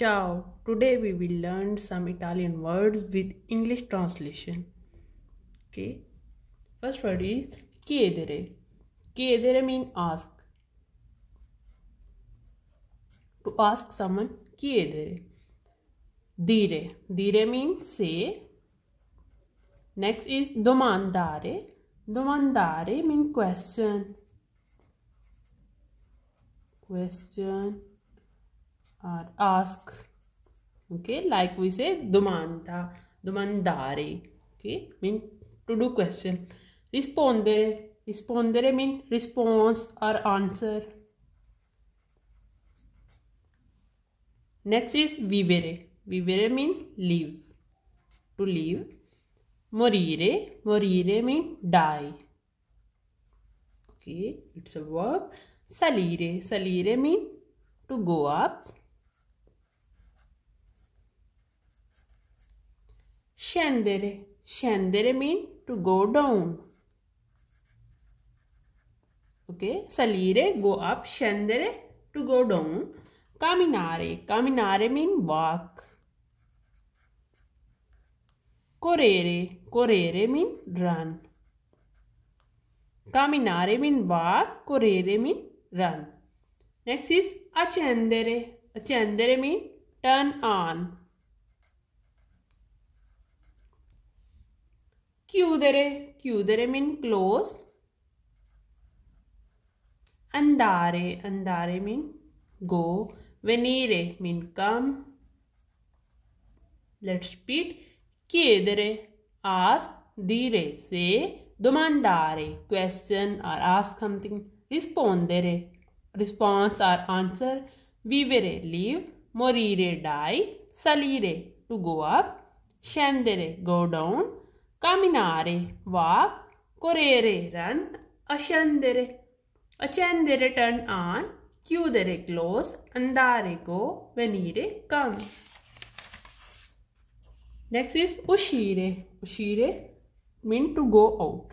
Ciao! Today we will learn some Italian words with English translation. Okay. First word is chiedere. Chiedere means ask. To ask someone, chiedere. Dire. Dire means say. Next is domandare. Domandare means question. Question. or ask okay like we say domanda domandare okay mean to do question rispondere rispondere mean response or answer next is vivere vivere mean live to live morire morire mean die okay it's a verb salire salire mean to go up Scendere. Scendere mean to go down. Okay. Salire, go up. Scendere, to go down. Kaminare. Kaminare mean walk. Correre. Correre mean run. Kaminare mean walk. Correre mean run. Next is accendere. Accendere mean turn on. क्यूदरे क्यूदरे mean close अंदारे अंदारे mean go वेनीरे mean come let's repeat केदरे ask धीरे से दुमानदारे question or ask something रिस्पोंदेरे रिस्पॉन्स आर आंसर वीवेरे लीव मोरीरे डाई सलीरे टू गो अप शेंदेरे go down camminare, walk, correre, run, ascendere, accendere, turn on, chiudere, close, andare, go, venire, come. Next is uscire. Uscire mean to go out.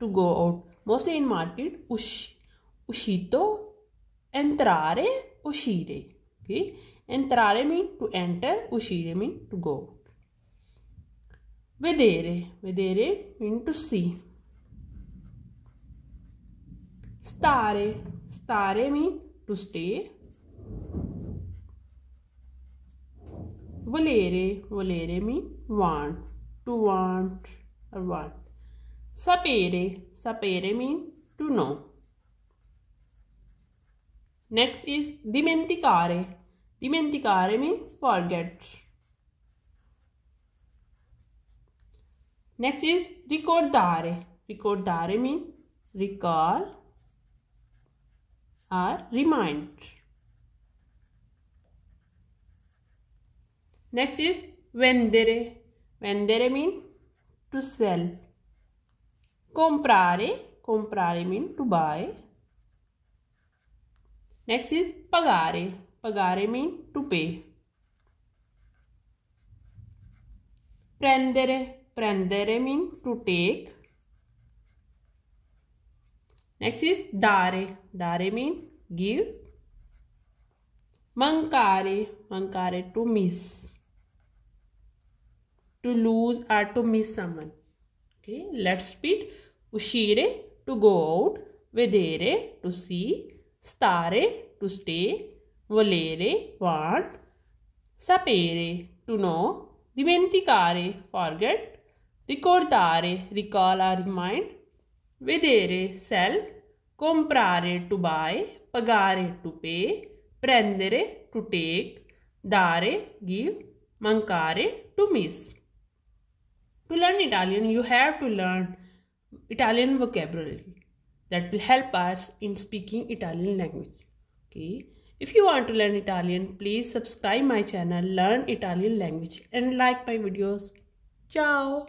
To go out. Mostly in market, ush, uscito, entrare, uscire. Okay. Entrare mean to enter, uscire mean to go. vedere vedere into see stare stare mean to stay volere volere mean want to want or want sapere sapere mean to know next is dimenticare dimenticare mean forget Next is ricordare. Ricordare means recall or remind. Next is vendere. Vendere means to sell. Comprare. Comprare means to buy. Next is pagare. Pagare means to pay. Prendere. prendere mean to take. Next is dare. Dare mean give. mancare mancare to miss. To lose or to miss someone. Okay, let's repeat. uscire to go out. Vedere to see. Stare to stay. Volere want. Sapere to know. Dimenticare forget. Ricordare, recall or remind. Vedere, sell. Comprare, to buy. Pagare, to pay. Prendere, to take. Dare, give. Mancare, to miss. To learn Italian, you have to learn Italian vocabulary that will help us in speaking Italian language. Okay. If you want to learn Italian, please subscribe my channel Learn Italian Language and like my videos. Ciao!